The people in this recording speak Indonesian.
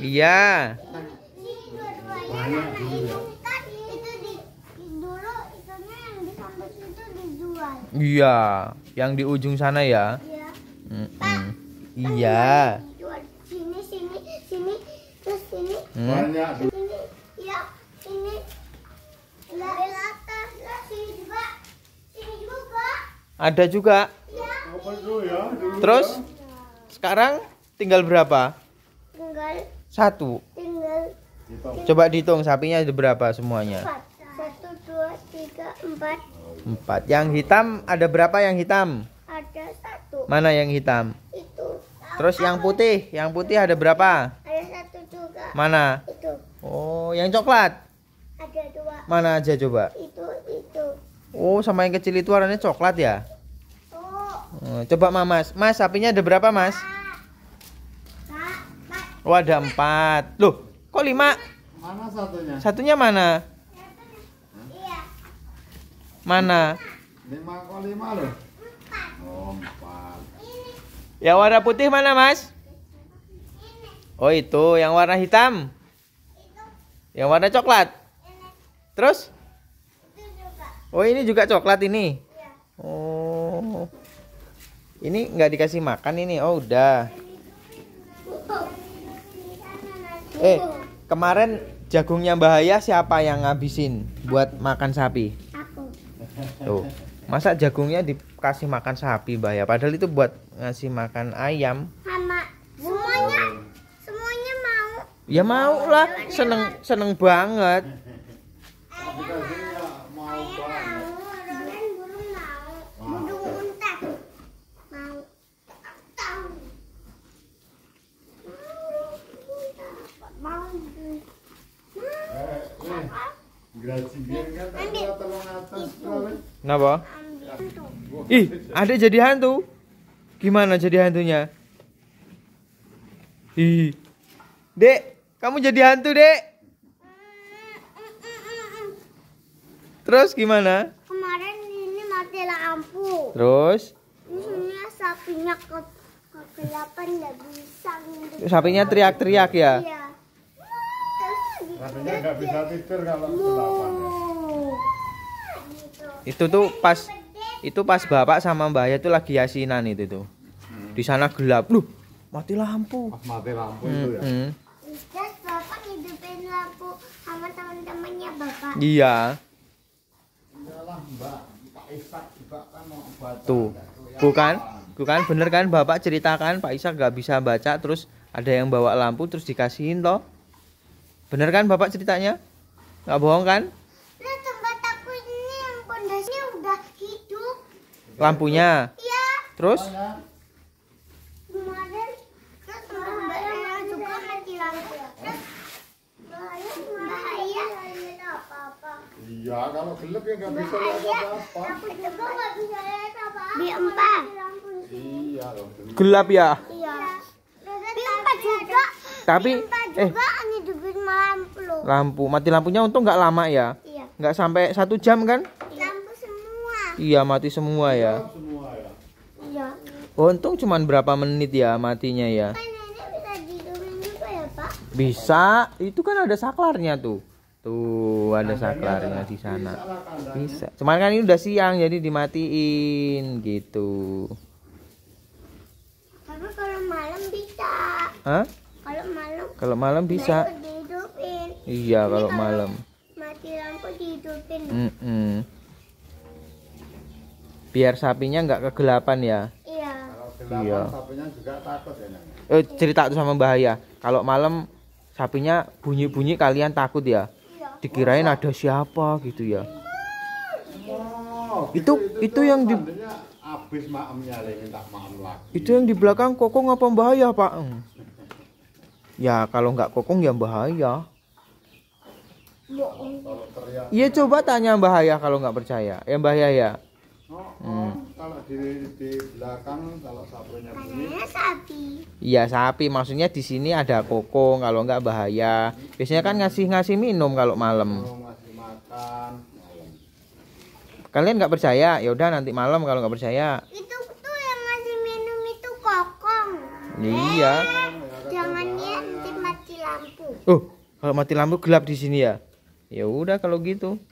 Iya. Iya, yang di ujung sana ya. Iya. Mm -mm. Iya. Sini sini sini terus sini. Banyak. ya, Ada juga. Iya. Ya? Terus ya. sekarang tinggal berapa? Tinggal satu. Tinggal. Coba dihitung sapinya ada berapa semuanya? Empat. Satu, dua, tiga, empat. Empat. Yang hitam ada berapa yang hitam? Ada satu. Mana yang hitam? Itu. Terus yang putih, yang putih ada berapa? Ada satu juga. Mana? Itu. Oh, yang coklat? Ada dua. Mana aja coba? Itu, itu. Oh, sama yang kecil itu warnanya coklat ya? Oh. Oh, coba Mas, Mas sapinya ada berapa Mas? Ah. Oh ada empat. Loh, kok lima? Mana satunya? Satunya mana? Iya. Mana? Lima kok lima loh. Oh, yang warna putih mana mas? Oh itu, yang warna hitam? Yang warna coklat? Terus? Oh ini juga coklat ini? Iya. Oh. Ini nggak dikasih makan ini? Oh udah. eh kemarin jagungnya bahaya siapa yang ngabisin buat makan sapi? Aku. Tuh. Masa jagungnya dikasih makan sapi bahaya? Padahal itu buat ngasih makan ayam. Sama semuanya semuanya mau. Ya mau lah, seneng seneng banget. Ayam. Kan? Kenapa? Ih, adik jadi hantu. Gimana jadi hantunya? Ih. Dek, kamu jadi hantu, Dek. Terus gimana? Kemarin ini mati lampu. Terus? Ini sapinya ke kegelapan nggak bisa. Gitu. Sapinya teriak-teriak ya? Iya. Rasanya nggak bisa tidur kalau kelapan ya. Itu tuh pas itu pas bapak sama mbak ya tuh lagi yasinan itu tuh. Hmm. Di sana gelap. Loh, mati lampu. Pas mati lampu hmm. itu ya. Hmm. bapak Iya. Kan tuh, bukan? Bukan bener kan bapak ceritakan Pak Isa nggak bisa baca terus ada yang bawa lampu terus dikasihin toh. Bener kan Bapak ceritanya? Nggak bohong kan? Nah tempat aku ini yang pondasinya udah hidup. Lampunya? Iya. Terus? Oh, ya. Kemarin terus lampu. apa-apa. Iya, kalau gelap ya nggak bisa apa-apa. lihat apa-apa. Iya, gelap ya. Iya. Di juga. Tapi, eh, lampu mati lampunya untung nggak lama ya iya. sampai satu jam kan iya. lampu semua iya mati semua ya oh, untung cuma berapa menit ya matinya ya, ya bisa itu kan ada saklarnya tuh tuh ada saklarnya di sana bisa cuman kan ini udah siang jadi dimatiin gitu tapi kalau malam bisa Hah? kalau malam kalau malam bisa Iya Ini kalau malam. Mati lampu dihidupin. Mm -mm. Biar sapinya nggak kegelapan ya. Iya. Kalau gelapan iya. sapinya juga takut ya. Eh cerita tuh sama bahaya. Kalau malam sapinya bunyi-bunyi kalian takut ya. Iya. Dikirain Masa. ada siapa gitu ya. Oh, itu, itu, itu yang di habis maamnya minta maam lagi. Itu yang di belakang kokong apa bahaya, Pak? Hmm. ya kalau nggak kokong ya bahaya. Iya coba tanya Mbah Yah kalau nggak percaya. Ya Mbah Yah ya. Oh, oh, hmm. Kalau di, belakang kalau sapinya sapi. Iya sapi. Maksudnya di sini ada koko kalau nggak bahaya. Biasanya kan ngasih ngasih minum kalau malam. Oh, Kalian nggak percaya? Ya udah nanti malam kalau nggak percaya. Itu tuh yang ngasih minum itu kokong. Iya. Eh, jangan dia ya, nanti mati lampu. Oh, kalau mati lampu gelap di sini ya? ya udah kalau gitu